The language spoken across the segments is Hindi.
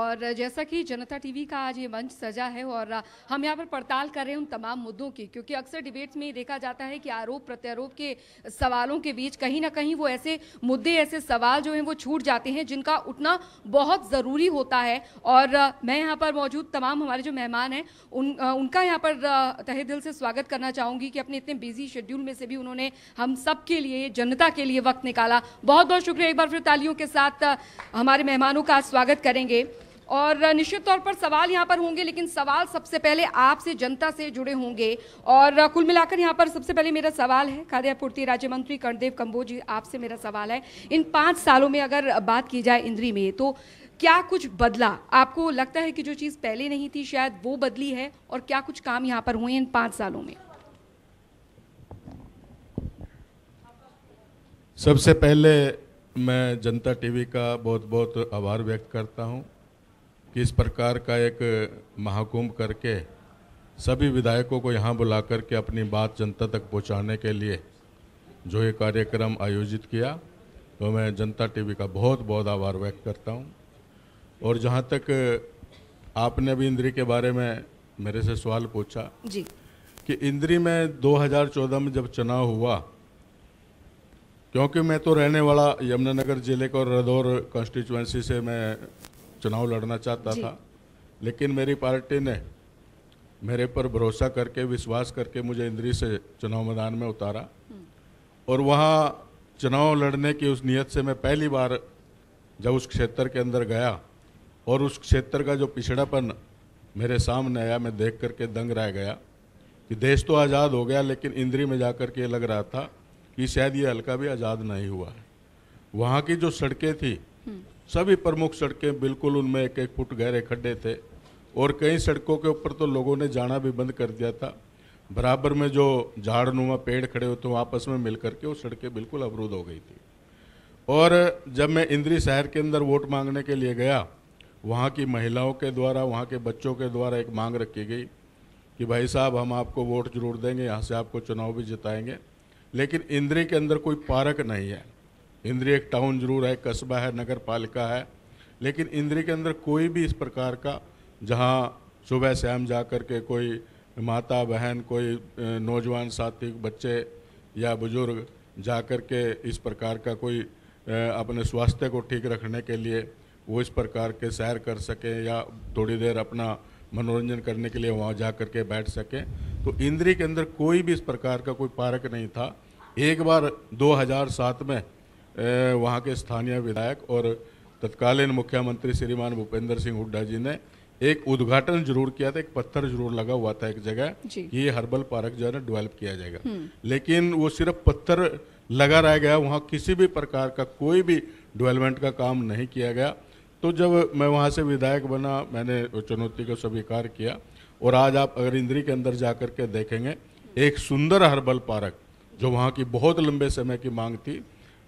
और जैसा कि जनता टीवी का आज ये मंच सजा है और हम यहाँ पर पड़ताल कर रहे हैं उन तमाम मुद्दों की क्योंकि अक्सर डिबेट्स में देखा जाता है कि आरोप प्रत्यारोप के सवालों के बीच कहीं ना कहीं वो ऐसे मुद्दे ऐसे सवाल जो हैं वो छूट जाते हैं जिनका उठना बहुत ज़रूरी होता है और मैं यहाँ पर मौजूद तमाम हमारे जो मेहमान हैं उन उनका यहाँ पर तहे दिल से स्वागत करना चाहूँगी कि अपने इतने बिजी शेड्यूल में से भी उन्होंने हम सब के लिए जनता के लिए वक्त निकाला बहुत बहुत शुक्रिया एक बार फिर तालियों के साथ हमारे मेहमानों का स्वागत करेंगे और निश्चित तौर पर सवाल यहाँ पर होंगे लेकिन सवाल सबसे पहले आपसे जनता से जुड़े होंगे और कुल मिलाकर यहाँ पर सबसे पहले मेरा सवाल है खाद्य आपूर्ति राज्य मंत्री कर्णदेव कम्बोज जी आपसे मेरा सवाल है इन पाँच सालों में अगर बात की जाए इंद्री में तो क्या कुछ बदला आपको लगता है कि जो चीज़ पहले नहीं थी शायद वो बदली है और क्या कुछ काम यहाँ पर हुए इन पाँच सालों में सबसे पहले मैं जनता टीवी का बहुत बहुत आभार व्यक्त करता हूं कि इस प्रकार का एक महाकुंभ करके सभी विधायकों को यहाँ बुला करके अपनी बात जनता तक पहुँचाने के लिए जो ये कार्यक्रम आयोजित किया तो मैं जनता टीवी का बहुत बहुत आभार व्यक्त करता हूँ और जहाँ तक आपने भी इंद्री के बारे में मेरे से सवाल पूछा जी कि इंद्री में 2014 में जब चुनाव हुआ क्योंकि मैं तो रहने वाला यमुनानगर जिले का और रदौर कॉन्स्टिट्युएंसी से मैं चुनाव लड़ना चाहता था लेकिन मेरी पार्टी ने मेरे पर भरोसा करके विश्वास करके मुझे इंद्री से चुनाव मैदान में उतारा हम्म। और वहाँ चुनाव लड़ने की उस नीयत से मैं पहली बार जब उस क्षेत्र के अंदर गया और उस क्षेत्र का जो पिछड़ापन मेरे सामने आया मैं देख करके दंग रह गया कि देश तो आज़ाद हो गया लेकिन इंद्री में जा कर के लग रहा था कि शायद ये हल्का भी आज़ाद नहीं हुआ है वहाँ की जो सड़कें थी हम्म। सभी प्रमुख सड़कें बिल्कुल उनमें एक एक फुट गहरे खड्डे थे और कई सड़कों के ऊपर तो लोगों ने जाना भी बंद कर दिया था बराबर में जो झाड़नुमा पेड़ खड़े होते हैं आपस में मिल करके वो सड़कें बिल्कुल अवरुद्ध हो गई थी और जब मैं इंद्री शहर के अंदर वोट मांगने के लिए गया वहाँ की महिलाओं के द्वारा वहाँ के बच्चों के द्वारा एक मांग रखी गई कि भाई साहब हम आपको वोट जरूर देंगे यहाँ से आपको चुनाव भी जिताएंगे लेकिन इंद्री के अंदर कोई पार्क नहीं है इंद्री एक टाउन जरूर है कस्बा है नगर पालिका है लेकिन इंद्री के अंदर कोई भी इस प्रकार का जहाँ सुबह शाम जा कर के कोई माता बहन कोई नौजवान साथी बच्चे या बुजुर्ग जा कर के इस प्रकार का कोई अपने स्वास्थ्य को ठीक रखने के लिए वो इस प्रकार के सैर कर सकें या थोड़ी देर अपना मनोरंजन करने के लिए वहाँ जा कर के बैठ सकें तो इंद्री के अंदर कोई भी इस प्रकार का कोई पार्क नहीं था एक बार 2007 में वहाँ के स्थानीय विधायक और तत्कालीन मुख्यमंत्री श्रीमान भूपेंद्र सिंह हुड्डा जी ने एक उद्घाटन जरूर किया था एक पत्थर जरूर लगा हुआ था एक जगह कि ये हर्बल पार्क जो है डेवलप किया जाएगा हम्म। लेकिन वो सिर्फ पत्थर लगा रह गया वहाँ किसी भी प्रकार का कोई भी डेवलपमेंट का काम नहीं किया गया तो जब मैं वहाँ से विधायक बना मैंने चुनौती को स्वीकार किया और आज आप अगर इंद्री के अंदर जा कर के देखेंगे एक सुंदर हर्बल पार्क जो वहाँ की बहुत लंबे समय की मांग थी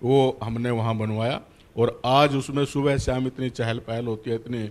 वो हमने वहाँ बनवाया और आज उसमें सुबह शाम इतनी चहल पहल होती है इतनी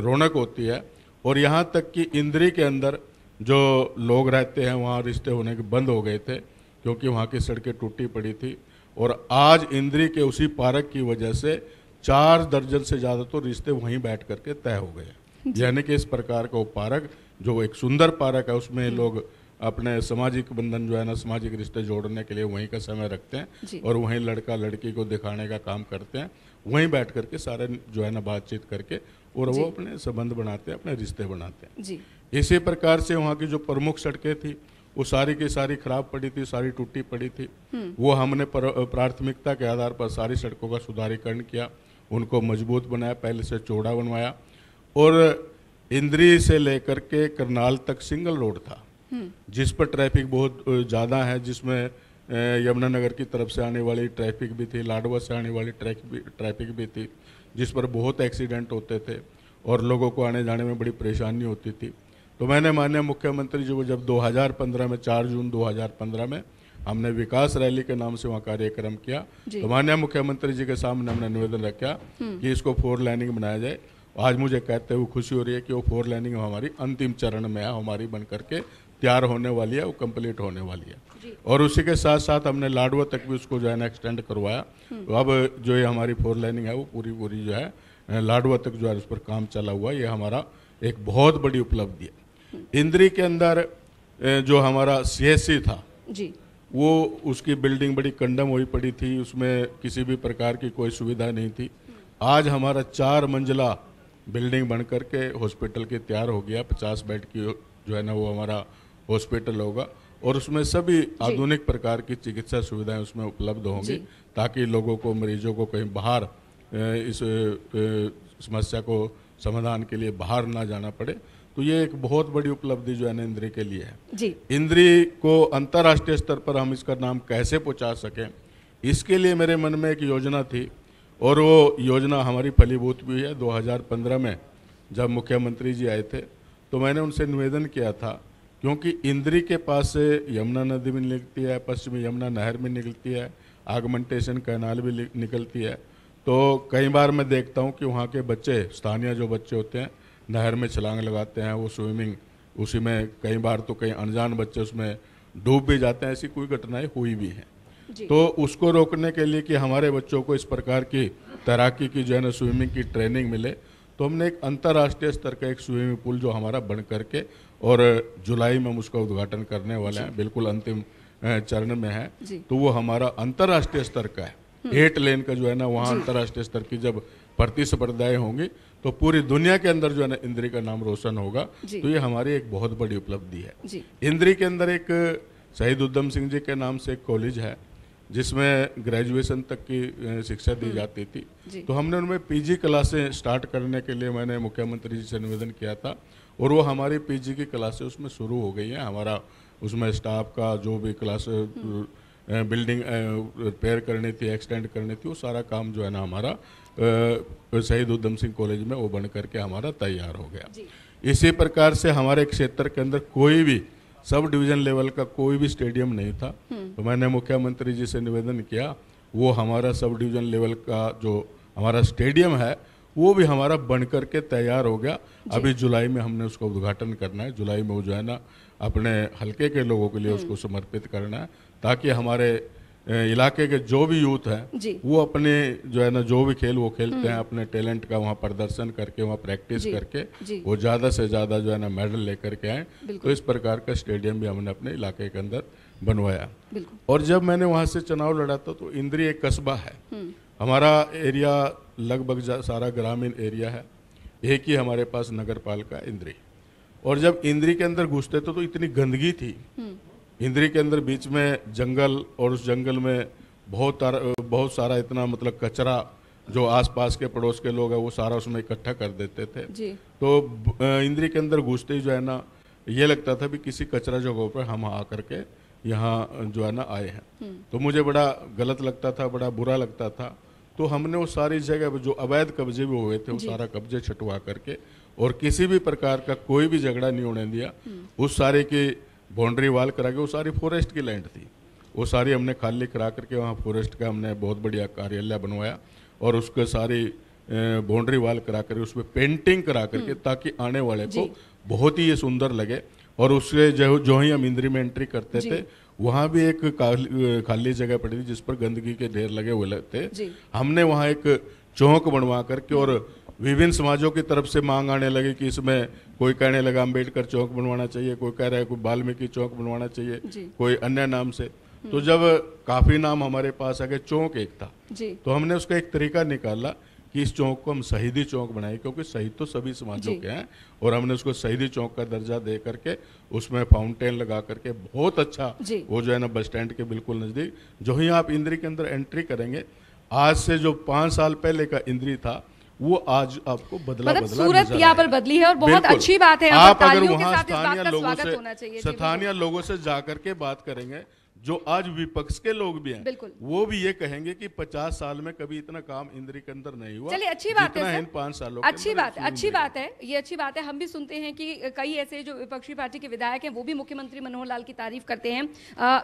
रौनक होती है और यहाँ तक कि इंद्री के अंदर जो लोग रहते हैं वहाँ रिश्ते होने के बंद हो गए थे क्योंकि वहाँ की सड़कें टूटी पड़ी थी और आज इंद्री के उसी पार्क की वजह से चार दर्जन से ज़्यादा तो रिश्ते वहीं बैठ करके तय हो गए यानी कि इस प्रकार का वो पार्क जो एक सुंदर पार्क है उसमें लोग अपने सामाजिक बंधन जो है ना सामाजिक रिश्ते जोड़ने के लिए वहीं का समय रखते हैं और वहीं लड़का लड़की को दिखाने का काम करते हैं वहीं बैठ करके सारे जो है ना बातचीत करके और वो अपने संबंध बनाते हैं अपने रिश्ते बनाते हैं जी। इसी प्रकार से वहाँ की जो प्रमुख सड़कें थी वो सारी की सारी खराब पड़ी थी सारी टूटी पड़ी थी हम्म। वो हमने प्राथमिकता के आधार पर सारी सड़कों का सुधारीकरण किया उनको मजबूत बनाया पहले से चौड़ा बनवाया और इंद्री से लेकर के करनाल तक सिंगल रोड था जिस पर ट्रैफिक बहुत ज़्यादा है जिसमें यमुनानगर की तरफ से आने वाली ट्रैफिक भी थी लाडवा से आने वाली ट्रैफिक भी थी जिस पर बहुत एक्सीडेंट होते थे और लोगों को आने जाने में बड़ी परेशानी होती थी तो मैंने माननीय मुख्यमंत्री जी को जब 2015 में 4 जून 2015 में हमने विकास रैली के नाम से वहाँ कार्यक्रम किया तो माननीय मुख्यमंत्री जी के सामने हमने निवेदन रखा हम्म। कि इसको फोर लाइनिंग बनाया जाए आज मुझे कहते हुए खुशी हो रही है कि वो फोर लाइनिंग हमारी अंतिम चरण में है हमारी बन करके तैयार होने वाली है वो कंप्लीट होने वाली है और उसी के साथ साथ हमने लाडवा तक भी उसको जो है ना एक्सटेंड करवाया तो अब जो ये हमारी फोर लाइनिंग है वो पूरी पूरी जो है लाडवा तक जो है उस पर काम चला हुआ ये हमारा एक बहुत बड़ी उपलब्धि है हम्म। इंद्री के अंदर जो हमारा सी था जी वो उसकी बिल्डिंग बड़ी कंडम हुई पड़ी थी उसमें किसी भी प्रकार की कोई सुविधा नहीं थी हम्म। आज हमारा चार मंजिला बिल्डिंग बन करके हॉस्पिटल के तैयार हो गया पचास बेड की जो है ना वो हमारा हॉस्पिटल होगा और उसमें सभी आधुनिक प्रकार की चिकित्सा सुविधाएं उसमें उपलब्ध होंगी ताकि लोगों को मरीजों को कहीं बाहर इस समस्या को समाधान के लिए बाहर ना जाना पड़े तो ये एक बहुत बड़ी उपलब्धि जो है ना इंद्री के लिए है जी इंद्री को अंतर्राष्ट्रीय स्तर पर हम इसका नाम कैसे पहुंचा सकें इसके लिए मेरे मन में एक योजना थी और वो योजना हमारी फलीभूत भी है 2015 में जब मुख्यमंत्री जी आए थे तो मैंने उनसे निवेदन किया था क्योंकि इंद्री के पास से यमुना नदी भी निकलती है पश्चिमी यमुना नहर भी निकलती है आगमेंटेशन कैनाल भी निकलती है तो कई बार मैं देखता हूँ कि वहाँ के बच्चे स्थानीय जो बच्चे होते हैं नहर में छलांग लगाते हैं वो स्विमिंग उसी में कई बार तो कई अनजान बच्चे उसमें डूब भी जाते हैं ऐसी कोई घटनाएं हुई भी हैं तो उसको रोकने के लिए कि हमारे बच्चों को इस प्रकार की तैराकी की जो है ना स्विमिंग की ट्रेनिंग मिले तो हमने एक अंतर्राष्ट्रीय स्तर का एक स्विमिंग पूल जो हमारा बन करके और जुलाई में हम उसका उद्घाटन करने वाले हैं बिल्कुल अंतिम चरण में है तो वो हमारा अंतर्राष्ट्रीय स्तर का है हम्म। एट लेन का जो है ना वहाँ अंतर्राष्ट्रीय स्तर की जब प्रतिस्पर्धाएं होंगी तो पूरी दुनिया के अंदर जो है ना इंद्री का नाम रोशन होगा तो ये हमारी एक बहुत बड़ी उपलब्धि है इंद्री के अंदर एक शहीद उद्धम सिंह जी के नाम से एक कॉलेज है जिसमें ग्रेजुएशन तक की शिक्षा दी हम्म। जाती थी तो हमने उनमें पीजी क्लासें स्टार्ट करने के लिए मैंने मुख्यमंत्री जी से निवेदन किया था और वो हमारी पीजी की क्लासें उसमें शुरू हो गई हैं हमारा उसमें स्टाफ का जो भी क्लास बिल्डिंग रिपेयर करनी थी एक्सटेंड करनी थी वो सारा काम जो है ना हमारा शहीद उधम सिंह कॉलेज में वो बन करके हमारा तैयार हो गया इसी प्रकार से हमारे क्षेत्र के अंदर कोई भी सब डिवीजन लेवल का कोई भी स्टेडियम नहीं था हम्म। तो मैंने मुख्यमंत्री जी से निवेदन किया वो हमारा सब डिवीजन लेवल का जो हमारा स्टेडियम है वो भी हमारा बन करके तैयार हो गया अभी जुलाई में हमने उसका उद्घाटन करना है जुलाई में वो जो है ना अपने हल्के के लोगों के लिए हम्म। उसको समर्पित करना है ताकि हमारे इलाके के जो भी यूथ है वो अपने जो है ना जो भी खेल वो खेलते हम्म। हैं अपने टैलेंट का वहाँ प्रदर्शन करके वहाँ प्रैक्टिस करके वो ज़्यादा से ज़्यादा जो है ना मेडल लेकर के आए तो इस प्रकार का स्टेडियम भी हमने अपने इलाके के अंदर बनवाया और जब मैंने वहाँ से चुनाव लड़ा था तो इंद्री एक कस्बा है हम्म। हमारा एरिया लगभग सारा ग्रामीण एरिया है एक ही हमारे पास नगर पालिका इंद्री और जब इंद्री के अंदर घुसते थे तो इतनी गंदगी थी हम्म। हिंदरी के अंदर बीच में जंगल और उस जंगल में बहुत बहुत सारा इतना मतलब कचरा जो आसपास के पड़ोस के लोग हैं वो सारा उसमें इकट्ठा कर देते थे जी। तो इंद्री के अंदर घुसते ही जो है ना ये लगता था भी किसी कचरा जगहों पर हम आ करके यहाँ जो है ना आए हैं हम्म। तो मुझे बड़ा गलत लगता था बड़ा बुरा लगता था तो हमने वो सारी जगह पर जो अवैध कब्जे भी हुए थे वो सारा कब्जे छटवा करके और किसी भी प्रकार का कोई भी झगड़ा नहीं होने दिया हम्म। उस सारे की बाउंड्री वाल करा के वो सारी फॉरेस्ट की लैंड थी वो सारी हमने खाली करा करके वहाँ फॉरेस्ट का हमने बहुत बढ़िया कार्यालय बनवाया और उसके सारी बाउंड्री वाल करा कर उसमें पेंटिंग करा करके हम्म। ताकि आने वाले को बहुत ही ये सुंदर लगे और उससे जो जो ही हम इंद्री में एंट्री करते थे वहाँ भी एक खाली जगह पड़ी थी जिस पर गंदगी के ढेर लगे हुए थे हमने वहाँ एक चौक बनवा करके और हम्म। विभिन्न समाजों की तरफ से मांग आने लगी कि इसमें कोई कहने लगा अम्बेडकर चौक बनवाना चाहिए कोई कह रहा है कोई बाल्मीकि चौक बनवाना चाहिए कोई अन्य नाम से हम्म। तो जब काफ़ी नाम हमारे पास आ गए चौक एक था तो हमने उसका एक तरीका निकाला कि इस चौक को हम शहीदी चौक बनाए क्योंकि शहीद तो सभी समाजों के हैं और हमने उसको शहीदी चौक का दर्जा दे करके उसमें फाउंटेन लगा करके बहुत अच्छा वो जो है ना बस स्टैंड के बिल्कुल नज़दीक जो ही आप इंद्री के अंदर एंट्री करेंगे आज से जो पाँच साल पहले का इंद्री था वो आज आपको बदला मतलब बदला सूरत यहाँ पर बदली है और बहुत अच्छी बात है आप अगर वहाँ स्थानीय लोगों से स्थानीय लोगों से जा करके बात करेंगे जो आज विपक्ष के लोग भी हैं वो भी ये कहेंगे कि 50 साल में कभी इतना काम इंद्री के अंदर नहीं हुआ चलिए अच्छी बात है पांच सालों अच्छी बात अच्छी बात है ये अच्छी बात है हम भी सुनते हैं कि कई ऐसे जो विपक्षी पार्टी के विधायक हैं वो भी मुख्यमंत्री मनोहर लाल की तारीफ करते हैं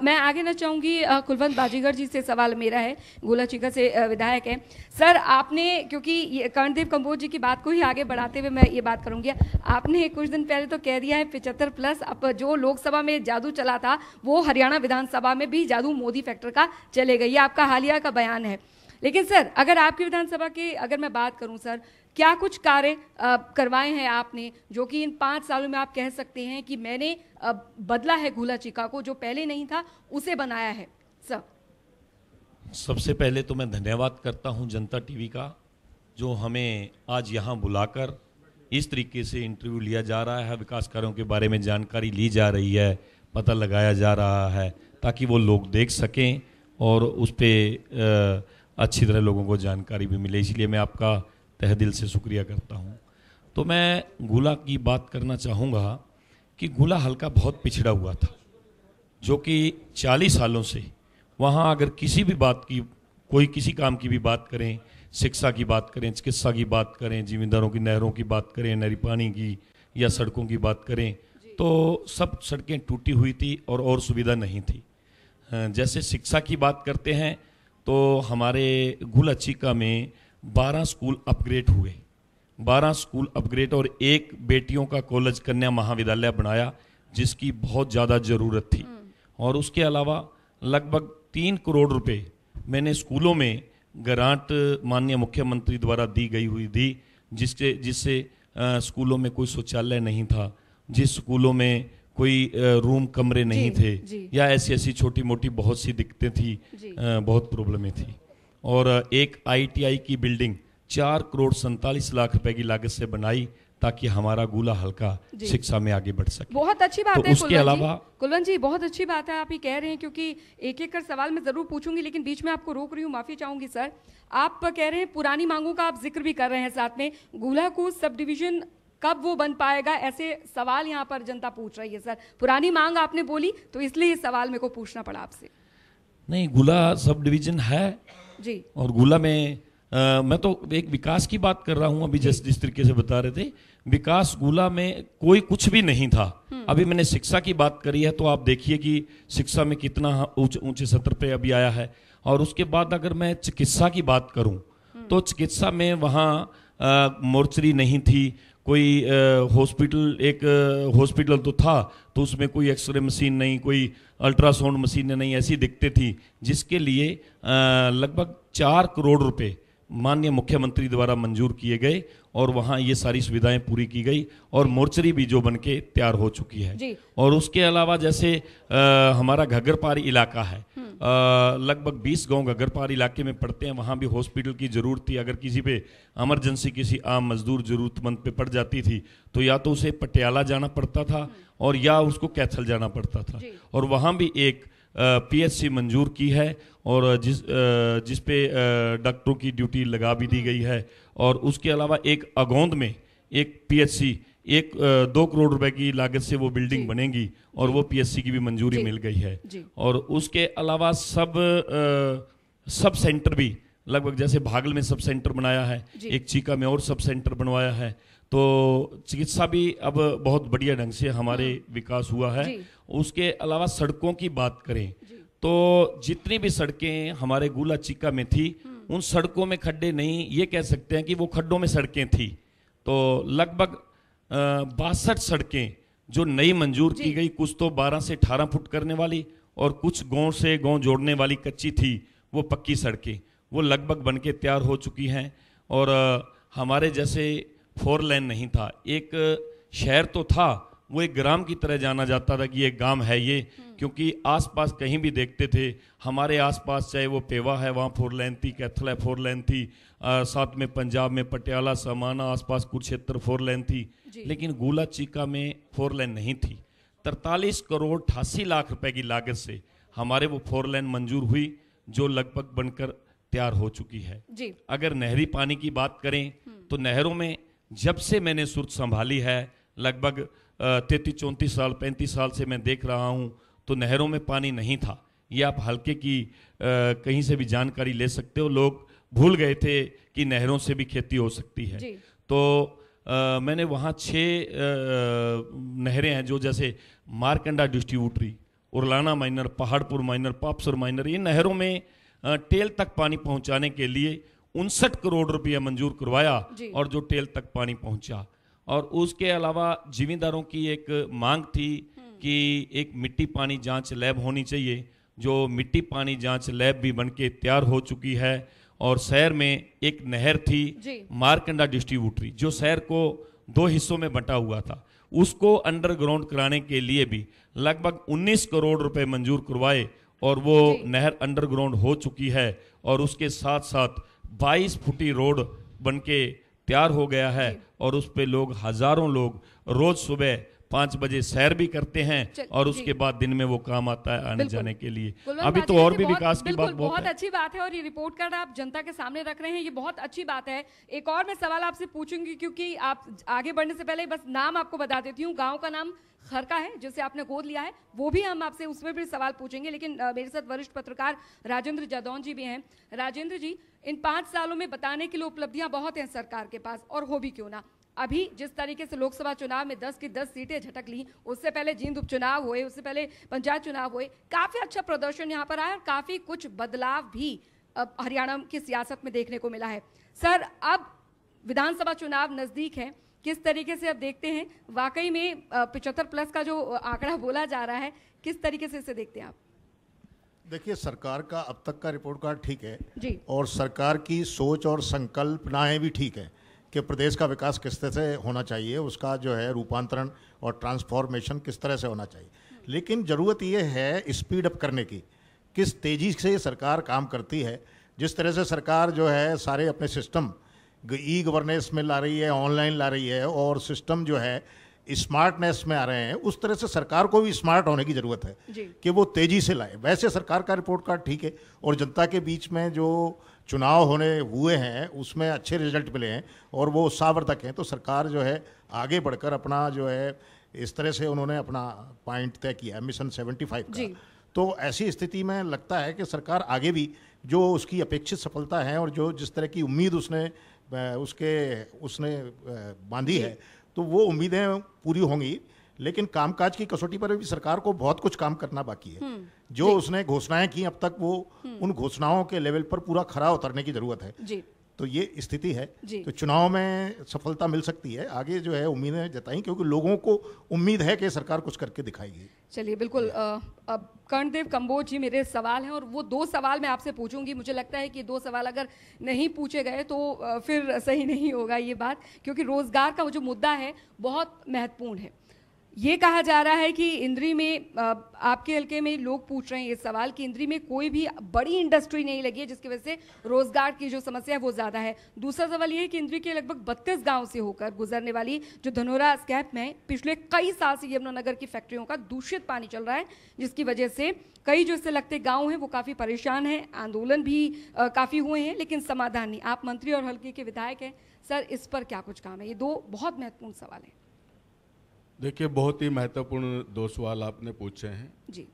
मैं आगे ना चाहूंगी कुलवंत बाजीगर जी से सवाल मेरा है गोला चिकर से विधायक है सर आपने क्योंकि कर्णदेव कम्बोज जी की बात को ही आगे बढ़ाते हुए मैं ये बात करूंगी आपने कुछ दिन पहले तो कह दिया है पिचहत्तर प्लस अब जो लोकसभा में जादू चला था वो हरियाणा विधानसभा विधानसभा में भी जादू मोदी फैक्टर का चलेगा ये आपका हालिया का बयान है लेकिन सर अगर आपकी विधानसभा की अगर मैं बात करूं सर क्या कुछ कार्य करवाए हैं आपने जो कि इन पाँच सालों में आप कह सकते हैं कि मैंने बदला है घूला चिका को जो पहले नहीं था उसे बनाया है सर सबसे पहले तो मैं धन्यवाद करता हूं जनता टीवी का जो हमें आज यहां बुलाकर इस तरीके से इंटरव्यू लिया जा रहा है विकास कार्यों के बारे में जानकारी ली जा रही है पता लगाया जा रहा है ताकि वो लोग देख सकें और उस पर अच्छी तरह लोगों को जानकारी भी मिले इसलिए मैं आपका तह दिल से शुक्रिया करता हूँ तो मैं गुला की बात करना चाहूँगा कि गुला हल्का बहुत पिछड़ा हुआ था जो कि 40 सालों से वहाँ अगर किसी भी बात की कोई किसी काम की भी बात करें शिक्षा की बात करें चिकित्सा की बात करें जमींदारों की नहरों की बात करें नहरी पानी की या सड़कों की बात करें तो सब सड़कें टूटी हुई थी और और सुविधा नहीं थी जैसे शिक्षा की बात करते हैं तो हमारे गुल अचीका में 12 स्कूल अपग्रेड हुए 12 स्कूल अपग्रेड और एक बेटियों का कॉलेज कन्या महाविद्यालय बनाया जिसकी बहुत ज़्यादा ज़रूरत थी हम्म। और उसके अलावा लगभग तीन करोड़ रुपए मैंने स्कूलों में ग्रांट माननीय मुख्यमंत्री द्वारा दी गई हुई दी जिसके जिससे स्कूलों में कोई शौचालय नहीं था जिस स्कूलों में कोई रूम कमरे नहीं थे या ऐसी ऐसी छोटी मोटी बहुत सी दिक्कतें थी बहुत प्रॉब्लमें थी और एक आईटीआई की बिल्डिंग चार करोड़ सैतालीस लाख रुपए की लागत से बनाई ताकि हमारा गोला हल्का शिक्षा में आगे बढ़ सके बहुत अच्छी बात तो है उसके अलावा कुलवन जी बहुत अच्छी बात है आप ये कह रहे हैं क्योंकि एक एक कर सवाल मैं जरूर पूछूंगी लेकिन बीच में आपको रोक रही हूँ माफी चाहूंगी सर आप कह रहे हैं पुरानी मांगों का आप जिक्र भी कर रहे हैं साथ में गोला को सब डिविजन कब वो बन पाएगा ऐसे सवाल यहाँ पर जनता पूछ रही है सर पुरानी मांग आपने बोली तो इसलिए इस सवाल मेरे को पूछना पड़ा आपसे नहीं गुला सब डिवीजन है जी और गुला में आ, मैं तो एक विकास की बात कर रहा हूँ अभी जैसे जिस तरीके से बता रहे थे विकास गुला में कोई कुछ भी नहीं था हम्म। अभी मैंने शिक्षा की बात करी है तो आप देखिए कि शिक्षा में कितना ऊंचे उच, ऊंचे सत्र पे अभी आया है और उसके बाद अगर मैं चिकित्सा की बात करूँ हम्म। तो चिकित्सा में वहाँ मोर्चरी नहीं थी कोई हॉस्पिटल एक हॉस्पिटल तो था तो उसमें कोई एक्सरे मशीन नहीं कोई अल्ट्रासाउंड मशीन नहीं ऐसी दिखते थी जिसके लिए लगभग चार करोड़ रुपए माननीय मुख्यमंत्री द्वारा मंजूर किए गए और वहाँ ये सारी सुविधाएं पूरी की गई और मोर्चरी भी जो बन के तैयार हो चुकी है और उसके अलावा जैसे आ, हमारा घगरपारी इलाका है हम्म। लगभग 20 गांव घगरपार इलाके में पड़ते हैं वहाँ भी हॉस्पिटल की ज़रूरत थी अगर किसी पे एमरजेंसी किसी आम मजदूर ज़रूरतमंद पे पड़ जाती थी तो या तो उसे पटियाला जाना पड़ता था हम्म। और या उसको कैथल जाना पड़ता था और वहाँ भी एक पी मंजूर की है और जिस जिस पे डॉक्टरों की ड्यूटी लगा भी दी गई है और उसके अलावा एक अगौंद में एक पीएचसी एक दो करोड़ रुपए की लागत से वो बिल्डिंग बनेगी और वो पीएससी की भी मंजूरी मिल गई है और उसके अलावा सब सब सेंटर भी लगभग जैसे भागल में सब सेंटर बनाया है एक चीका में और सब सेंटर बनवाया है तो चिकित्सा भी अब बहुत बढ़िया ढंग से हमारे हाँ। विकास हुआ है उसके अलावा सड़कों की बात करें तो जितनी भी सड़कें हमारे गूला चिक्का में थी हम्म। उन सड़कों में खड्डे नहीं ये कह सकते हैं कि वो खड्डों में सड़कें थी तो लगभग बासठ सड़कें जो नई मंजूर की गई कुछ तो 12 से 18 फुट करने वाली और कुछ गांव से गांव जोड़ने वाली कच्ची थी वो पक्की सड़कें वो लगभग बन के तैयार हो चुकी हैं और हमारे जैसे फोर लेन नहीं था एक शहर तो था वो एक ग्राम की तरह जाना जाता था कि ये गांव है ये क्योंकि आसपास कहीं भी देखते थे हमारे आसपास चाहे वो पेवा है वहाँ फोर लाइन थी कैथल है फोर लाइन थी आ, साथ में पंजाब में पटियाला समाना आसपास कुरुक्षेत्र फोर लाइन थी लेकिन गोला चीका में फोर लाइन नहीं थी तरतालीस करोड़ अठासी लाख रुपए की लागत से हमारे वो फोर लाइन मंजूर हुई जो लगभग बनकर तैयार हो चुकी है जी। अगर नहरी पानी की बात करें हम्म। तो नहरों में जब से मैंने सुर संभाली है लगभग तैतीस चौंतीस साल पैंतीस साल से मैं देख रहा हूँ तो नहरों में पानी नहीं था ये आप हल्के की आ, कहीं से भी जानकारी ले सकते हो लोग भूल गए थे कि नहरों से भी खेती हो सकती है तो आ, मैंने वहाँ छः नहरें हैं जो जैसे Markanda distributary Urlana minor Pahadpur minor Papsar minor ये नहरों में टेल तक पानी पहुँचाने के लिए उनसठ करोड़ रुपया मंजूर करवाया और जो टेल तक पानी पहुँचा और उसके अलावा जिमींदारों की एक मांग थी कि एक मिट्टी पानी जांच लैब होनी चाहिए जो मिट्टी पानी जांच लैब भी बन के तैयार हो चुकी है और शहर में एक नहर थी मारकंडा डिस्ट्रीब्यूटरी जो शहर को दो हिस्सों में बंटा हुआ था उसको अंडरग्राउंड कराने के लिए भी लगभग 19 करोड़ रुपए मंजूर करवाए और वो नहर अंडरग्राउंड हो चुकी है और उसके साथ साथ 22 फुटी रोड बनके प्यार हो गया है और उस पर लोग हज़ारों लोग रोज़ सुबह पांच बजे सैर भी करते हैं और उसके बाद दिन में वो काम आता है आने जाने के लिए अभी तो और भी विकास की बात बहुत अच्छी बात है और ये रिपोर्ट कार्ड आप जनता के सामने रख रहे हैं ये बहुत अच्छी बात है एक और मैं सवाल आपसे पूछूंगी क्योंकि आप आगे बढ़ने से पहले बस नाम आपको बता देती हूँ गाँव का नाम खरका है जिसे आपने गोद लिया है वो भी हम आपसे उसमें भी सवाल पूछेंगे लेकिन मेरे साथ वरिष्ठ पत्रकार राजेंद्र जादौन जी भी हैं राजेंद्र जी इन पाँच सालों में बताने के लिए उपलब्धियां बहुत हैं सरकार के पास और हो भी क्यों ना अभी जिस तरीके से लोकसभा चुनाव में 10 की 10 सीटें झटक ली उससे पहले जींद उपचुनाव हुए उससे पहले पंचायत चुनाव हुए काफ़ी अच्छा प्रदर्शन यहाँ पर आया और काफ़ी कुछ बदलाव भी हरियाणा की सियासत में देखने को मिला है सर अब विधानसभा चुनाव नज़दीक है किस तरीके से अब देखते हैं वाकई में पिचहत्तर प्लस का जो आंकड़ा बोला जा रहा है किस तरीके से इसे देखते हैं आप देखिए सरकार का अब तक का रिपोर्ट कार्ड ठीक है जी और सरकार की सोच और संकल्पनाएं भी ठीक है कि प्रदेश का विकास किस तरह से होना चाहिए उसका जो है रूपांतरण और ट्रांसफॉर्मेशन किस तरह से होना चाहिए लेकिन ज़रूरत ये है स्पीड अप करने की किस तेज़ी से सरकार काम करती है जिस तरह से सरकार जो है सारे अपने सिस्टम ई गवर्नेंस में ला रही है ऑनलाइन ला रही है और सिस्टम जो है स्मार्टनेस में आ रहे हैं उस तरह से सरकार को भी स्मार्ट होने की ज़रूरत है कि वो तेज़ी से लाए वैसे सरकार का रिपोर्ट कार्ड ठीक है और जनता के बीच में जो चुनाव होने हुए हैं उसमें अच्छे रिजल्ट मिले हैं और वो तक हैं तो सरकार जो है आगे बढ़कर अपना जो है इस तरह से उन्होंने अपना पॉइंट तय किया है मिशन फाइव का तो ऐसी स्थिति में लगता है कि सरकार आगे भी जो उसकी अपेक्षित सफलता है और जो जिस तरह की उम्मीद उसने उसके उसने बांधी है तो वो उम्मीदें पूरी होंगी लेकिन कामकाज की कसौटी पर भी सरकार को बहुत कुछ काम करना बाकी है हम्म। जो उसने घोषणाएं की अब तक वो हम्म। उन घोषणाओं के लेवल पर पूरा खरा उतरने की जरूरत है तो ये स्थिति है तो चुनाव में सफलता मिल सकती है आगे जो है उम्मीदें जताई क्योंकि लोगों को उम्मीद है कि सरकार कुछ करके दिखाएगी चलिए बिल्कुल अब कर्णदेव कम्बोज जी मेरे सवाल हैं और वो दो सवाल मैं आपसे पूछूंगी मुझे लगता है कि दो सवाल अगर नहीं पूछे गए तो फिर सही नहीं होगा ये बात क्योंकि रोजगार का वो जो मुद्दा है बहुत महत्वपूर्ण है ये कहा जा रहा है कि इंद्री में आपके हल्के में लोग पूछ रहे हैं ये सवाल कि इंद्री में कोई भी बड़ी इंडस्ट्री नहीं लगी है जिसकी वजह से रोजगार की जो समस्या है वो ज़्यादा है दूसरा सवाल ये है कि इंद्री के लगभग बत्तीस गाँव से होकर गुजरने वाली जो धनोरा स्कैप में पिछले कई साल से यमुनानगर की फैक्ट्रियों का दूषित पानी चल रहा है जिसकी वजह से कई जो इससे लगते गाँव हैं वो काफ़ी परेशान हैं आंदोलन भी काफ़ी हुए हैं लेकिन समाधान नहीं आप मंत्री और हल्के के विधायक हैं सर इस पर क्या कुछ काम है ये दो बहुत महत्वपूर्ण सवाल हैं देखिए बहुत ही महत्वपूर्ण दो सवाल आपने पूछे हैं जी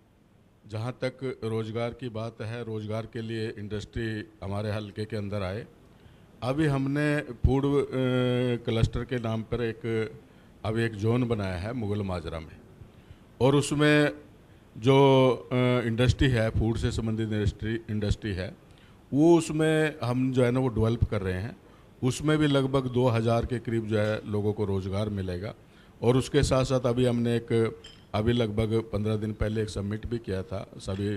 जहाँ तक रोज़गार की बात है रोज़गार के लिए इंडस्ट्री हमारे हलके के अंदर आए अभी हमने फूड क्लस्टर के नाम पर एक अभी एक जोन बनाया है मुगल माजरा में और उसमें जो इंडस्ट्री है फूड से संबंधित इंडस्ट्री इंडस्ट्री है वो उसमें हम जो है ना वो डेवलप कर रहे हैं उसमें भी लगभग 2000 के करीब जो है लोगों को रोज़गार मिलेगा और उसके साथ साथ अभी हमने एक अभी लगभग पंद्रह दिन पहले एक सबमिट भी किया था सभी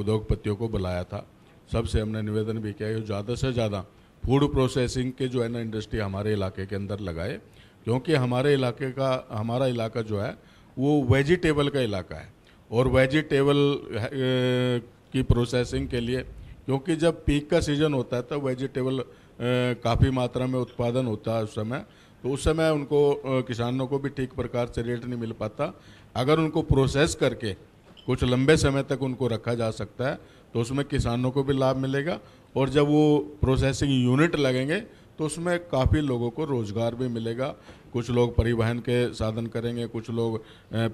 उद्योगपतियों को बुलाया था सबसे हमने निवेदन भी किया कि ज़्यादा से ज़्यादा फूड प्रोसेसिंग के जो है ना इंडस्ट्री हमारे इलाके के अंदर लगाए क्योंकि हमारे इलाके का हमारा इलाका जो है वो वेजिटेबल का इलाका है और वेजिटेबल की प्रोसेसिंग के लिए क्योंकि जब पीक का सीज़न होता है तो वेजिटेबल काफ़ी मात्रा में उत्पादन होता है उस समय तो उस समय उनको किसानों को भी ठीक प्रकार से रेट नहीं मिल पाता अगर उनको प्रोसेस करके कुछ लंबे समय तक उनको रखा जा सकता है तो उसमें किसानों को भी लाभ मिलेगा और जब वो प्रोसेसिंग यूनिट लगेंगे तो उसमें काफ़ी लोगों को रोज़गार भी मिलेगा कुछ लोग परिवहन के साधन करेंगे कुछ लोग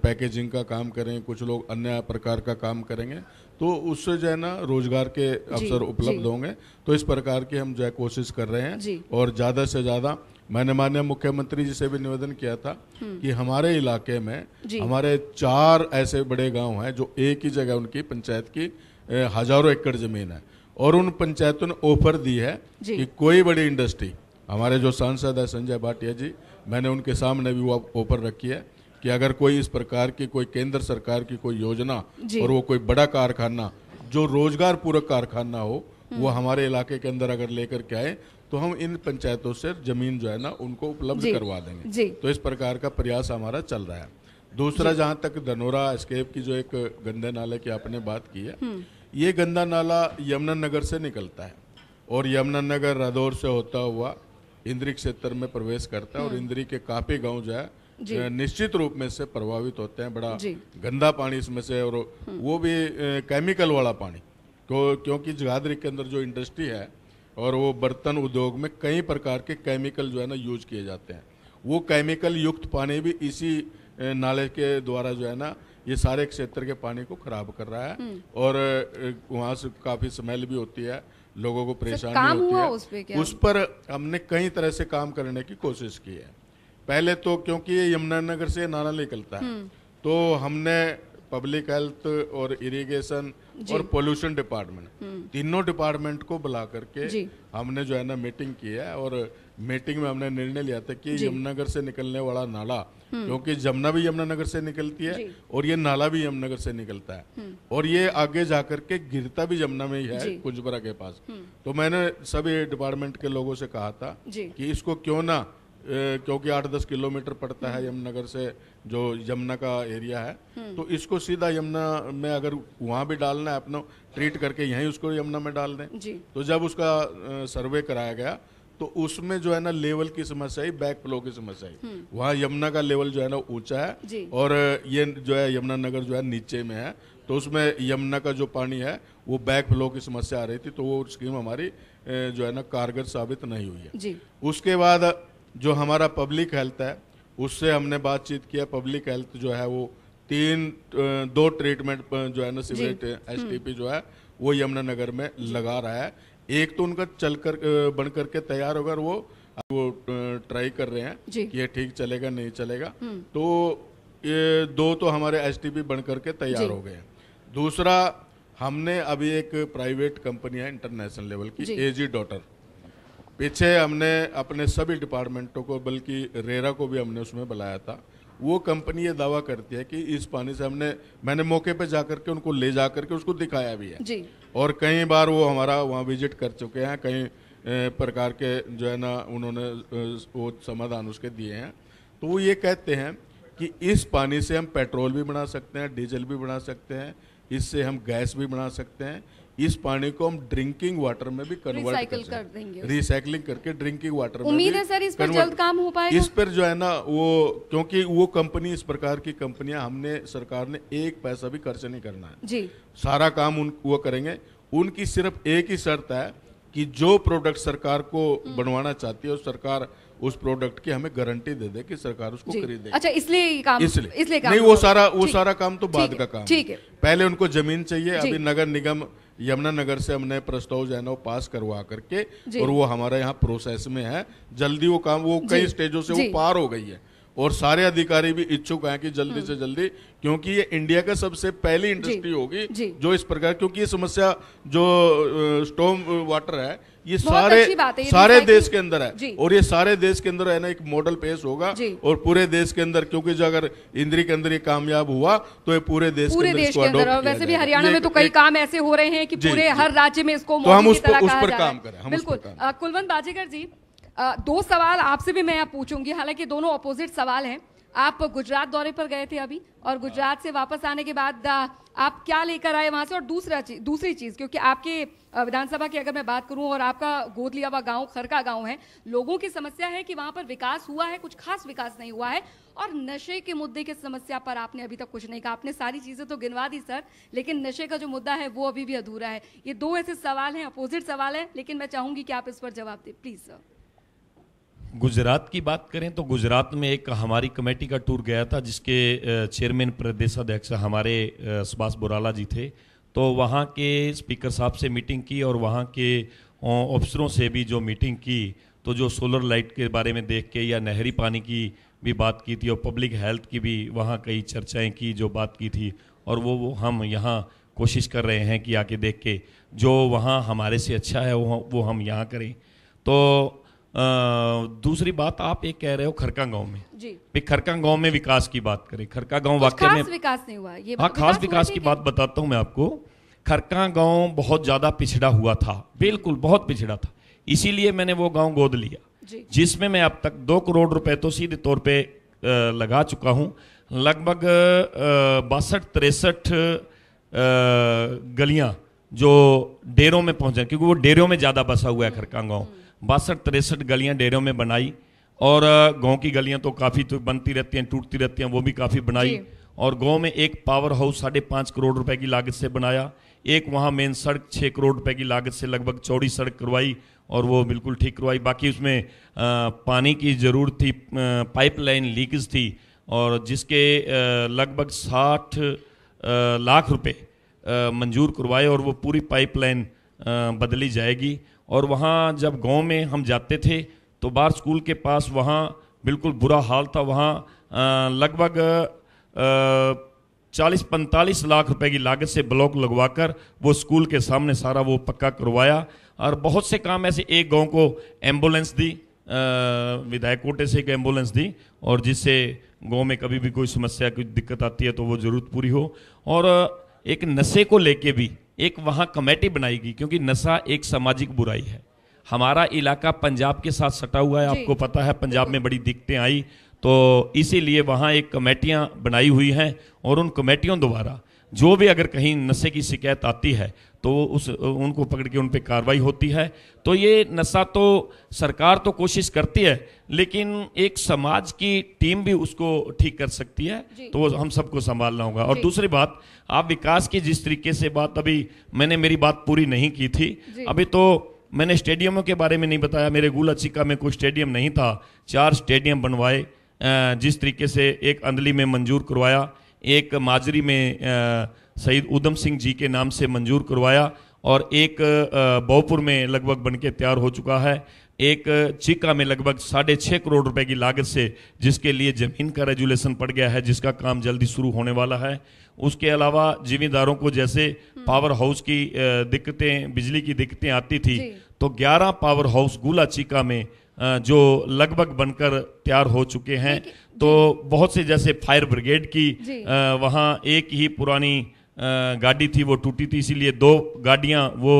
पैकेजिंग का काम करेंगे कुछ लोग अन्य प्रकार का काम करेंगे तो उससे जो है ना रोजगार के अवसर उपलब्ध होंगे तो इस प्रकार की हम जो है कोशिश कर रहे हैं और ज़्यादा से ज़्यादा मैंने माननीय मुख्यमंत्री जी से भी निवेदन किया था हम्म। कि हमारे इलाके में हमारे चार ऐसे बड़े गांव हैं जो एक ही जगह उनकी पंचायत की हजारों एकड़ जमीन है और उन पंचायतों ने ऑफर दी है कि कोई बड़ी इंडस्ट्री हमारे जो सांसद है संजय भाटिया जी मैंने उनके सामने भी वो ऑफर रखी है कि अगर कोई इस प्रकार की कोई केंद्र सरकार की कोई योजना और वो कोई बड़ा कारखाना जो रोजगार पूरक कारखाना हो हम्म। वो हमारे इलाके के अंदर अगर लेकर के आए तो हम इन पंचायतों से जमीन जो है ना उनको उपलब्ध करवा देंगे तो इस प्रकार का प्रयास हमारा चल रहा है दूसरा जहाँ तक धनोरा स्केप की जो एक गंदे नाले की आपने बात की है हम्म। ये गंदा नाला यमुना नगर से निकलता है और यमुना नगर रादौर से होता हुआ इंद्री क्षेत्र में प्रवेश करता है और हम्म। इंद्री के काफी गांव जो है निश्चित रूप में से प्रभावित होते हैं बड़ा गंदा पानी इसमें से और हम्म। वो भी केमिकल वाला पानी तो क्योंकि जगाधरी के अंदर जो इंडस्ट्री है और वो बर्तन उद्योग में कई प्रकार के केमिकल जो है ना यूज किए जाते हैं वो केमिकल युक्त पानी भी इसी नाले के द्वारा जो है ना ये सारे क्षेत्र के पानी को खराब कर रहा है हम्म। और वहाँ से काफी स्मेल भी होती है लोगों को परेशानी होती है उस, पे उस पर हमने कई तरह से काम करने की कोशिश की है पहले तो क्योंकि ये यमुनानगर से नाला निकलता है हम्म। तो हमने पब्लिक हेल्थ और इरिगेशन और पोल्यूशन हम्म। डिपार्टमेंट तीनों डिपार्टमेंट को बुला करके हमने जो है ना मीटिंग की है और मीटिंग में हमने निर्णय लिया था कि यमुनानगर से निकलने वाला नाला हम्म। क्योंकि जमुना भी यमुनानगर से निकलती है और ये नाला भी यमुनानगर से निकलता है हम्म। और ये आगे जाकर के गिरता भी जमुना में ही है कुंजपुरा के पास तो मैंने सभी डिपार्टमेंट के लोगों से कहा था कि इसको क्यों ना क्योंकि आठ दस किलोमीटर पड़ता है यमुनगर से जो यमुना का एरिया है हम्म। तो इसको सीधा यमुना में अगर वहाँ भी डालना है अपना ट्रीट करके यहीं उसको यमुना में डाल दें तो जब उसका सर्वे कराया गया तो उसमें जो है ना लेवल की समस्या आई बैक फ्लो की समस्या आई हम्म। वहाँ यमुना का लेवल जो है ना ऊंचा है और ये जो है यमुना नगर जो है नीचे में है तो उसमें यमुना का जो पानी है वो बैक फ्लो की समस्या आ रही थी तो वो स्कीम हमारी जो है ना कारगर साबित नहीं हुई है उसके बाद जो हमारा पब्लिक हेल्थ है उससे हमने बातचीत किया पब्लिक हेल्थ जो है वो तीन दो ट्रीटमेंट जो है ना सिवरेट एस हम्म। जो है वो यमुनानगर में लगा रहा है एक तो उनका चल कर बन करके तैयार होगा वो वो ट्राई कर रहे हैं कि ये ठीक चलेगा नहीं चलेगा हम्म। तो ये दो तो हमारे एस बन करके तैयार हो गए हैं दूसरा हमने अभी एक प्राइवेट कंपनी है इंटरनेशनल लेवल की एजी डॉटर पीछे हमने अपने सभी डिपार्टमेंटों को बल्कि रेरा को भी हमने उसमें बुलाया था वो कंपनी ये दावा करती है कि इस पानी से हमने मैंने मौके पे जाकर के उनको ले जाकर के उसको दिखाया भी है जी। और कई बार वो हमारा वहाँ विजिट कर चुके हैं कई प्रकार के जो है ना उन्होंने वो समाधान उसके दिए हैं तो वो ये कहते हैं कि इस पानी से हम पेट्रोल भी बना सकते हैं डीजल भी बना सकते हैं इससे हम गैस भी बना सकते हैं इस पानी को हम ड्रिंकिंग वाटर में भी कन्वर्ट कर, देंगे रिसाइकलिंग करके ड्रिंकिंग वाटर में उम्मीद है सर इस पर जल्द काम हो पाएगा इस पर जो है ना वो क्योंकि वो कंपनी इस प्रकार की कंपनियां हमने सरकार ने एक पैसा भी खर्च नहीं करना है जी सारा काम उन वो करेंगे उनकी सिर्फ एक ही शर्त है कि जो प्रोडक्ट सरकार को हम्म। बनवाना चाहती है और सरकार उस प्रोडक्ट की हमें गारंटी दे दे कि सरकार उसको खरीदे अच्छा इसलिए काम इसलिए इसलिए काम नहीं वो सारा वो सारा काम तो बाद का काम ठीक है पहले उनको जमीन चाहिए अभी नगर निगम यमुना नगर से हमने प्रस्ताव जो है ना वो पास करवा करके और वो हमारे यहाँ प्रोसेस में है जल्दी वो काम वो कई स्टेजों से वो पार हो गई है और सारे अधिकारी भी इच्छुक हैं कि जल्दी हम्म। से जल्दी क्योंकि ये इंडिया का सबसे पहली इंडस्ट्री होगी जो इस प्रकार क्योंकि ये समस्या जो स्टोम वाटर है ये सारे है, ये सारे देश के अंदर है और ये सारे देश के अंदर है ना एक मॉडल पेश होगा और पूरे देश के अंदर क्योंकि जो अगर इंद्री के अंदर ये कामयाब हुआ तो ये पूरे देश पूरे के अंदर वैसे भी हरियाणा में तो कई काम ऐसे हो रहे हैं कि पूरे हर राज्य में इसको तो हम उस पर काम करें बिल्कुल कुलवंत बाजीगर जी दो सवाल आपसे भी मैं पूछूंगी हालांकि दोनों अपोजिट सवाल हैं आप गुजरात दौरे पर गए थे अभी और गुजरात से वापस आने के बाद आप क्या लेकर आए वहां से और दूसरा चीज दूसरी चीज क्योंकि आपके विधानसभा की अगर मैं बात करूं और आपका गोद लिया हुआ गाँव खरका गाँव है लोगों की समस्या है कि वहां पर विकास हुआ है कुछ खास विकास नहीं हुआ है और नशे के मुद्दे की समस्या पर आपने अभी तक कुछ नहीं कहा आपने सारी चीजें तो गिनवा दी सर लेकिन नशे का जो मुद्दा है वो अभी भी अधूरा है ये दो ऐसे सवाल हैं अपोजिट सवाल हैं लेकिन मैं चाहूंगी कि आप इस पर जवाब दें प्लीज सर गुजरात की बात करें तो गुजरात में एक हमारी कमेटी का टूर गया था जिसके चेयरमैन प्रदेशाध्यक्ष हमारे सुभाष बुराला जी थे तो वहाँ के स्पीकर साहब से मीटिंग की और वहाँ के ऑफिसरों से भी जो मीटिंग की तो जो सोलर लाइट के बारे में देख के या नहरी पानी की भी बात की थी और पब्लिक हेल्थ की भी वहाँ कई चर्चाएं की जो बात की थी और वो, वो हम यहाँ कोशिश कर रहे हैं कि आके देख के जो वहाँ हमारे से अच्छा है वो वो हम यहाँ करें तो दूसरी बात आप एक कह रहे हो खरका गांव में जी खरका गांव में विकास की बात करें खरका गांव वाक्य में विकास नहीं हुआ ये हाँ खास विकास की बात बताता हूँ मैं आपको खरका गांव बहुत ज्यादा पिछड़ा हुआ था बिल्कुल बहुत पिछड़ा था इसीलिए मैंने वो गांव गोद लिया जिसमें मैं अब तक दो करोड़ रुपए तो सीधे तौर पे लगा चुका हूँ लगभग बासठ तिरसठ गलियाँ जो डेरों में पहुंचे क्योंकि वो डेरों में ज्यादा बसा हुआ है खरका गांव बासठ तिरसठ गलियां डेरों में बनाई और गांव की गलियां तो काफ़ी तो बनती रहती हैं टूटती रहती हैं वो भी काफ़ी बनाई और गांव में एक पावर हाउस साढ़े पाँच करोड़ रुपए की लागत से बनाया एक वहाँ मेन सड़क छः करोड़ रुपए की लागत से लगभग चौड़ी सड़क करवाई और वो बिल्कुल ठीक करवाई बाकी उसमें पानी की ज़रूरत थी पाइपलाइन लीकेज थी और जिसके लगभग साठ लाख रुपये मंजूर करवाए और वो पूरी पाइपलाइन बदली जाएगी और वहाँ जब गांव में हम जाते थे तो बार स्कूल के पास वहाँ बिल्कुल बुरा हाल था वहाँ लगभग चालीस पैंतालीस लाख रुपए की लागत से ब्लॉक लगवाकर वो स्कूल के सामने सारा वो पक्का करवाया और बहुत से काम ऐसे एक गांव को एम्बुलेंस दी विधायक कोटे से एक एम्बुलेंस दी और जिससे गांव में कभी भी कोई समस्या कोई दिक्कत आती है तो वो ज़रूरत पूरी हो और एक नशे को लेके भी एक वहाँ कमेटी बनाई गई क्योंकि नशा एक सामाजिक बुराई है हमारा इलाका पंजाब के साथ सटा हुआ है आपको पता है पंजाब में बड़ी दिक्कतें आई तो इसीलिए वहाँ एक कमेटियाँ बनाई हुई हैं और उन कमेटियों द्वारा जो भी अगर कहीं नशे की शिकायत आती है तो उस उनको पकड़ के उन पर कार्रवाई होती है तो ये नशा तो सरकार तो कोशिश करती है लेकिन एक समाज की टीम भी उसको ठीक कर सकती है तो वो हम सबको संभालना होगा और दूसरी बात आप विकास की जिस तरीके से बात अभी मैंने मेरी बात पूरी नहीं की थी अभी तो मैंने स्टेडियमों के बारे में नहीं बताया मेरे गुला अचिका में कोई स्टेडियम नहीं था चार स्टेडियम बनवाए जिस तरीके से एक अंदली में मंजूर करवाया एक माजरी में आ, सईद उधम सिंह जी के नाम से मंजूर करवाया और एक बहुपुर में लगभग बन के तैयार हो चुका है एक चिका में लगभग साढ़े छः करोड़ रुपए की लागत से जिसके लिए ज़मीन का रेजुलेशन पड़ गया है जिसका काम जल्दी शुरू होने वाला है उसके अलावा जिमींदारों को जैसे हम्म। पावर हाउस की दिक्कतें बिजली की दिक्कतें आती थी तो 11 पावर हाउस गुला चिका में जो लगभग बनकर तैयार हो चुके हैं तो बहुत से जैसे फायर ब्रिगेड की वहाँ एक ही पुरानी गाड़ी थी वो टूटी थी इसीलिए दो गाड़ियाँ वो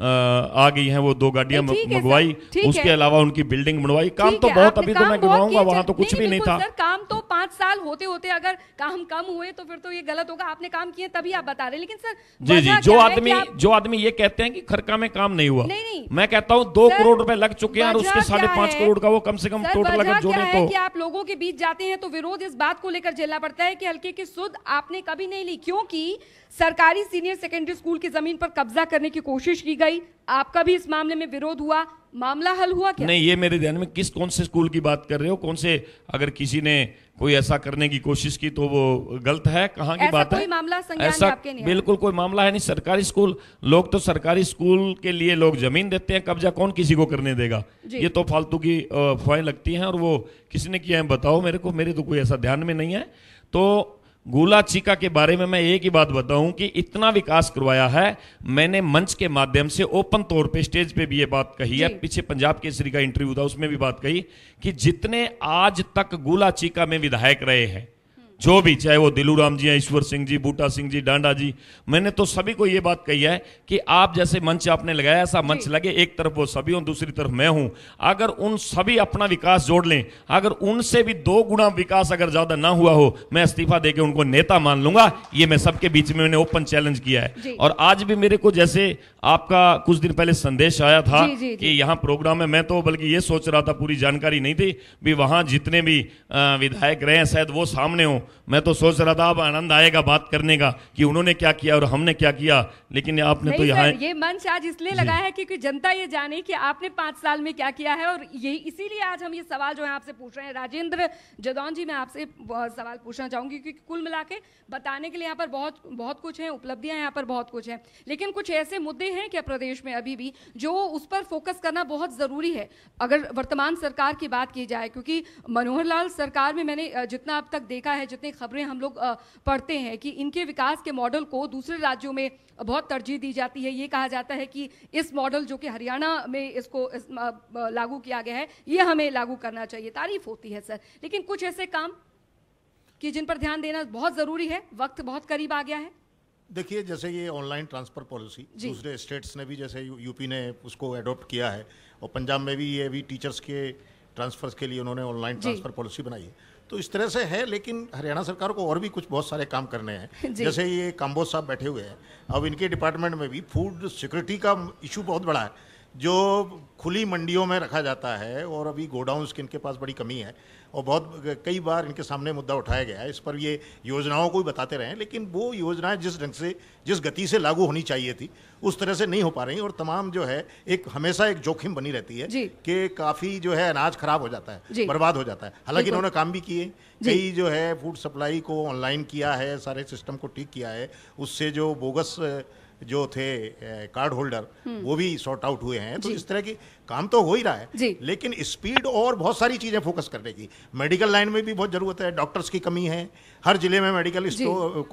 आ गई हैं वो दो गाड़ियां मंगवाई उसके अलावा उनकी बिल्डिंग बनवाई काम तो बहुत अभी तो मैं गिनवाऊंगा वहां तो कुछ भी नहीं था काम तो पांच साल होते होते अगर काम कम हुए तो फिर तो ये गलत होगा आपने काम किए तभी आप बता रहे लेकिन सर जी जी जो आदमी आप... जो आदमी ये कहते हैं कि खरका में काम नहीं हुआ नहीं नहीं मैं कहता हूँ दो करोड़ रुपए लग चुके हैं और उसके साढ़े पांच करोड़ का वो कम से कम टोटल अगर जोड़े तो आप लोगों के बीच जाते हैं तो विरोध इस बात को लेकर झेलना पड़ता है कि हल्के की सुध आपने कभी नहीं ली क्योंकि सरकारी सीनियर सेकेंडरी स्कूल की जमीन पर कब्जा करने की कोशिश की गई आपका भी इस मामले में विरोध हुआ मामला हल हुआ क्या नहीं ये मेरे ध्यान में किस कौन से स्कूल की बात कर रहे हो कौन से अगर किसी ने कोई ऐसा करने की कोशिश की तो वो गलत है कहाँ की बात कोई है मामला ऐसा आपके नहीं बिल्कुल कोई मामला है नहीं सरकारी स्कूल लोग तो सरकारी स्कूल के लिए लोग जमीन देते हैं कब्जा कौन किसी को करने देगा ये तो फालतू की अफवाहें लगती हैं और वो किसी ने किया है बताओ मेरे को मेरे तो कोई ऐसा ध्यान में नहीं है तो गोला चीका के बारे में मैं एक ही बात बताऊं कि इतना विकास करवाया है मैंने मंच के माध्यम से ओपन तौर पे स्टेज पे भी ये बात कही है पीछे पंजाब केसरी का इंटरव्यू था उसमें भी बात कही कि जितने आज तक गोला चीका में विधायक रहे हैं जो भी चाहे वो दिलू राम जी हैं ईश्वर सिंह जी बूटा सिंह जी डांडा जी मैंने तो सभी को ये बात कही है कि आप जैसे मंच आपने लगाया ऐसा मंच लगे एक तरफ वो सभी हो दूसरी तरफ मैं हूं अगर उन सभी अपना विकास जोड़ लें अगर उनसे भी दो गुणा विकास अगर ज्यादा ना हुआ हो मैं इस्तीफा देकर उनको नेता मान लूंगा ये मैं सबके बीच में मैंने ओपन चैलेंज किया है और आज भी मेरे को जैसे आपका कुछ दिन पहले संदेश आया था कि यहाँ प्रोग्राम है मैं तो बल्कि ये सोच रहा था पूरी जानकारी नहीं थी भी वहां जितने भी विधायक रहे हैं शायद वो सामने हो मैं तो सोच रहा था अब आनंद आएगा बात करने का कि उन्होंने क्या किया और हमने क्या किया लेकिन आपने तो यहाँ ये मंच आज इसलिए लगा है क्योंकि जनता ये जाने कि आपने पांच साल में क्या किया है और ये इसीलिए आज हम ये सवाल जो है आपसे पूछ रहे हैं राजेंद्र जदौन जी मैं आपसे सवाल पूछना चाहूंगी क्योंकि कुल मिला बताने के लिए यहाँ पर बहुत बहुत कुछ है उपलब्धियां यहाँ पर बहुत कुछ है लेकिन कुछ ऐसे मुद्दे हैं क्या प्रदेश में अभी भी जो उस पर फोकस करना बहुत ज़रूरी है अगर वर्तमान सरकार की बात की जाए क्योंकि मनोहर लाल सरकार में मैंने जितना अब तक देखा है जितनी खबरें हम लोग पढ़ते हैं कि इनके विकास के मॉडल को दूसरे राज्यों में बहुत तरजीह दी जाती है ये कहा जाता है कि इस मॉडल जो कि हरियाणा में इसको इस लागू किया गया है ये हमें लागू करना चाहिए तारीफ होती है सर लेकिन कुछ ऐसे काम कि जिन पर ध्यान देना बहुत ज़रूरी है वक्त बहुत करीब आ गया है देखिए जैसे ये ऑनलाइन ट्रांसफ़र पॉलिसी दूसरे स्टेट्स ने भी जैसे यू, यूपी ने उसको एडोप्ट किया है और पंजाब में भी ये भी टीचर्स के ट्रांसफ़र्स के लिए उन्होंने ऑनलाइन ट्रांसफ़र पॉलिसी बनाई है तो इस तरह से है लेकिन हरियाणा सरकार को और भी कुछ बहुत सारे काम करने हैं जैसे ये काम्बोज साहब बैठे हुए हैं अब इनके डिपार्टमेंट में भी फूड सिक्योरिटी का इशू बहुत बड़ा है जो खुली मंडियों में रखा जाता है और अभी गोडाउंस की इनके पास बड़ी कमी है और बहुत कई बार इनके सामने मुद्दा उठाया गया है इस पर ये योजनाओं को भी बताते रहे लेकिन वो योजनाएं जिस ढंग से जिस गति से लागू होनी चाहिए थी उस तरह से नहीं हो पा रही और तमाम जो है एक हमेशा एक जोखिम बनी रहती है कि काफ़ी जो है अनाज खराब हो जाता है बर्बाद हो जाता है हालांकि इन्होंने काम भी किए कई जो है फूड सप्लाई को ऑनलाइन किया है सारे सिस्टम को ठीक किया है उससे जो बोगस जो थे कार्ड होल्डर हम्म। वो भी सॉर्ट आउट हुए हैं तो इस तरह की काम तो हो ही रहा है लेकिन स्पीड और बहुत सारी चीज़ें फोकस करने की मेडिकल लाइन में भी बहुत ज़रूरत है डॉक्टर्स की कमी है हर जिले में मेडिकल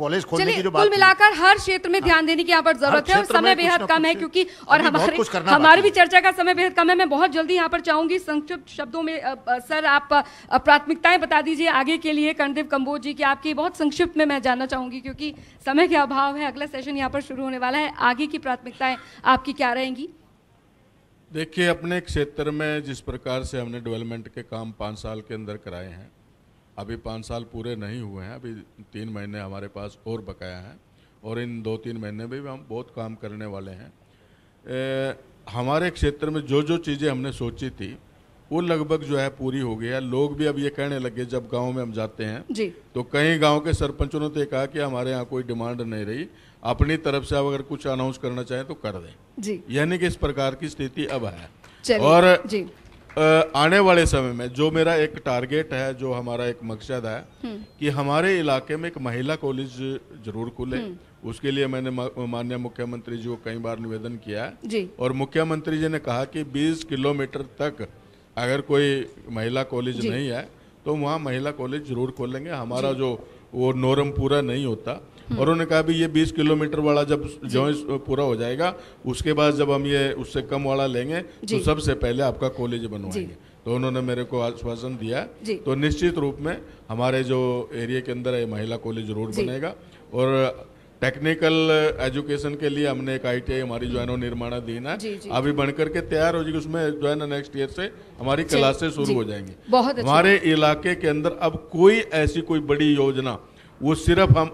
कॉलेज खोलने की जो बात मिलाकर हर क्षेत्र में हाँ। ध्यान देने की यहाँ पर जरूरत है और समय बेहद कम है क्योंकि और हमारे हमारे भी चर्चा का समय बेहद कम है मैं बहुत जल्दी यहाँ पर चाहूंगी संक्षिप्त शब्दों में सर आप प्राथमिकताएं बता दीजिए आगे के लिए कर्णदेव कम्बोज जी की आपकी बहुत संक्षिप्त में मैं जानना चाहूंगी क्योंकि समय के अभाव है अगला सेशन यहाँ पर शुरू होने वाला है आगे की प्राथमिकताएं आपकी क्या रहेंगी देखिए अपने क्षेत्र में जिस प्रकार से हमने डेवलपमेंट के काम पाँच साल के अंदर कराए हैं अभी पाँच साल पूरे नहीं हुए हैं अभी तीन महीने हमारे पास और बकाया है और इन दो तीन महीने में भी हम बहुत काम करने वाले हैं ए, हमारे क्षेत्र में जो जो चीज़ें हमने सोची थी वो लगभग जो है पूरी हो गई है लोग भी अब ये कहने लगे जब गांव में हम जाते हैं जी तो कई गांव के सरपंचों ने तो कहा कि हमारे यहाँ कोई डिमांड नहीं रही अपनी तरफ से अब अगर कुछ अनाउंस करना चाहे तो कर दें यानी कि इस प्रकार की स्थिति अब है और जी आने वाले समय में जो मेरा एक टारगेट है जो हमारा एक मकसद है हम्म। कि हमारे इलाके में एक महिला कॉलेज जरूर खुले हम्म। उसके लिए मैंने माननीय मुख्यमंत्री जी को कई बार निवेदन किया है और मुख्यमंत्री जी ने कहा कि 20 किलोमीटर तक अगर कोई महिला कॉलेज नहीं है तो वहाँ महिला कॉलेज जरूर खोलेंगे हमारा जो वो नोरम पूरा नहीं होता हम्म। और उन्होंने कहा भी ये 20 किलोमीटर वाला जब जॉइंट पूरा हो जाएगा उसके बाद जब हम ये उससे कम वाला लेंगे तो सबसे पहले आपका कॉलेज बनवाएंगे तो उन्होंने मेरे को आश्वासन दिया तो निश्चित रूप में हमारे जो एरिया के अंदर महिला कॉलेज रोड बनेगा और टेक्निकल एजुकेशन uh, के लिए हमने एक आईटीआई हमारी जो है ना निर्माणाधीन है अभी बनकर के तैयार हो जाएगी उसमें जो है ना नेक्स्ट ईयर से हमारी क्लासेस शुरू हो जाएंगी बहुत हमारे इलाके के अंदर अब कोई ऐसी कोई बड़ी योजना वो सिर्फ हम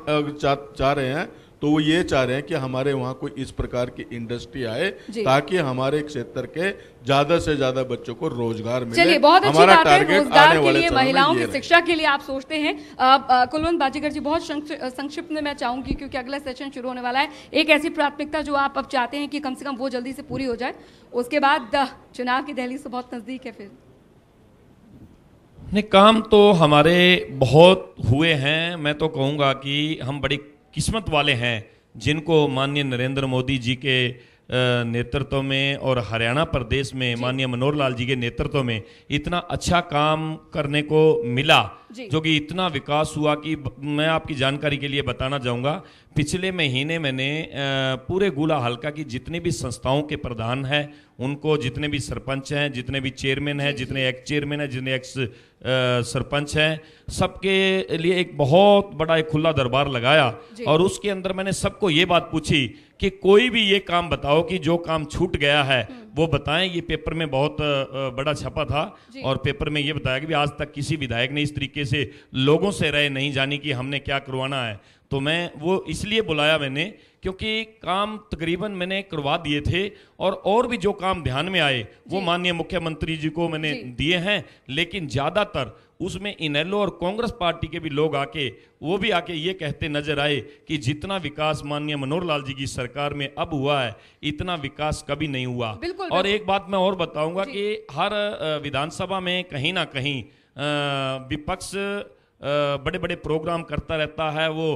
चाह रहे हैं तो वो ये चाह रहे हैं कि हमारे वहाँ कोई इस प्रकार की इंडस्ट्री आए ताकि हमारे क्षेत्र के ज्यादा से ज्यादा बच्चों को रोजगार मिले चलिए बहुत अच्छी बात है रोजगार के लिए महिलाओं की शिक्षा के लिए आप सोचते हैं कुलवंत बाजीगर जी बहुत संक्षिप्त में मैं चाहूंगी क्योंकि अगला सेशन शुरू होने वाला है एक ऐसी प्राथमिकता जो आप अब चाहते हैं कि कम से कम वो जल्दी से पूरी हो जाए उसके बाद चुनाव की दहली से तो बहुत नजदीक है फिर नहीं काम तो हमारे बहुत हुए हैं मैं तो कहूंगा कि हम बड़ी किस्मत वाले हैं जिनको माननीय नरेंद्र मोदी जी के नेतृत्व में और हरियाणा प्रदेश में माननीय मनोहर लाल जी के नेतृत्व में इतना अच्छा काम करने को मिला जो कि इतना विकास हुआ कि मैं आपकी जानकारी के लिए बताना चाहूँगा पिछले महीने मैंने पूरे गुला हल्का की जितनी भी संस्थाओं के प्रधान हैं उनको जितने भी सरपंच हैं जितने भी चेयरमैन हैं जितने एक्स चेयरमैन हैं जितने एक्स सरपंच हैं सबके लिए एक बहुत बड़ा एक खुला दरबार लगाया और उसके अंदर मैंने सबको ये बात पूछी कि कोई भी ये काम बताओ कि जो काम छूट गया है हम्म। वो बताएं ये पेपर में बहुत बड़ा छपा था और पेपर में ये बताया कि आज तक किसी विधायक ने इस तरीके से लोगों से रहे नहीं जानी कि हमने क्या करवाना है तो मैं वो इसलिए बुलाया मैंने क्योंकि काम तकरीबन मैंने करवा दिए थे और और भी जो काम ध्यान में आए वो माननीय मुख्यमंत्री जी को मैंने दिए हैं लेकिन ज़्यादातर उसमें इनेलो और कांग्रेस पार्टी के भी लोग आके वो भी आके ये कहते नजर आए कि जितना विकास माननीय मनोहर लाल जी की सरकार में अब हुआ है इतना विकास कभी नहीं हुआ बिल्कुल, और बिल्कुल। एक बात मैं और बताऊंगा कि हर विधानसभा में कहीं ना कहीं विपक्ष बड़े बड़े प्रोग्राम करता रहता है वो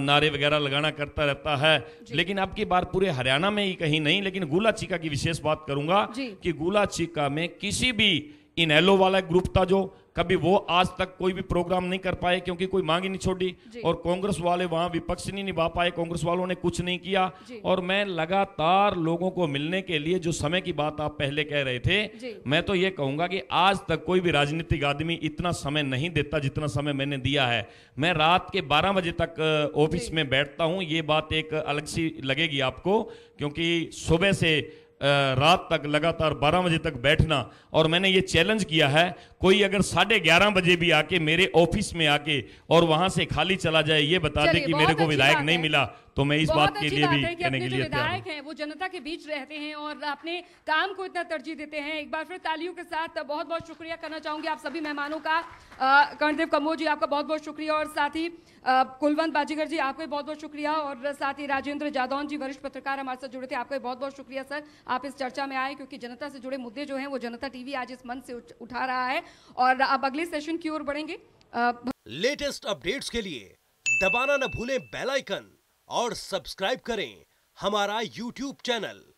नारे वगैरह लगाना करता रहता है लेकिन अब की बार पूरे हरियाणा में ही कहीं नहीं लेकिन गुला चीका की विशेष बात करूंगा कि गुला चीका में किसी भी इनेलो वाला ग्रुप था जो कभी वो आज तक कोई भी प्रोग्राम नहीं कर पाए क्योंकि कोई मांग ही नहीं छोड़ी और कांग्रेस वाले वहां विपक्ष नहीं निभा पाए कांग्रेस वालों ने कुछ नहीं किया और मैं लगातार लोगों को मिलने के लिए जो समय की बात आप पहले कह रहे थे मैं तो ये कहूंगा कि आज तक कोई भी राजनीतिक आदमी इतना समय नहीं देता जितना समय मैंने दिया है मैं रात के बारह बजे तक ऑफिस में बैठता हूँ ये बात एक अलग सी लगेगी आपको क्योंकि सुबह से रात तक लगातार 12 बजे तक बैठना और मैंने ये चैलेंज किया है कोई अगर साढ़े ग्यारह बजे भी आके मेरे ऑफिस में आके और वहां से खाली चला जाए ये बता दे कि मेरे को विधायक नहीं मिला तो मैं इस बात के लिए भी कहने के लिए विधायक हैं वो जनता के बीच रहते हैं और अपने काम को इतना तरजीह देते हैं एक बार फिर तालियों के साथ बहुत बहुत शुक्रिया करना चाहूंगी आप सभी मेहमानों का कर्णदेव कमो जी आपका बहुत बहुत शुक्रिया और साथ ही कुलवंत बाजीगर जी आपका बहुत बहुत शुक्रिया और साथ ही राजेंद्र जादौन जी वरिष्ठ पत्रकार हमारे साथ जुड़े थे आपका बहुत बहुत शुक्रिया सर आप इस चर्चा में आए क्योंकि जनता से जुड़े मुद्दे जो है वो जनता टीवी आज इस मंच से उठा रहा है और आप अगले सेशन की ओर बढ़ेंगे लेटेस्ट अपडेट्स के लिए दबाना न भूलें बेल आइकन और सब्सक्राइब करें हमारा यूट्यूब चैनल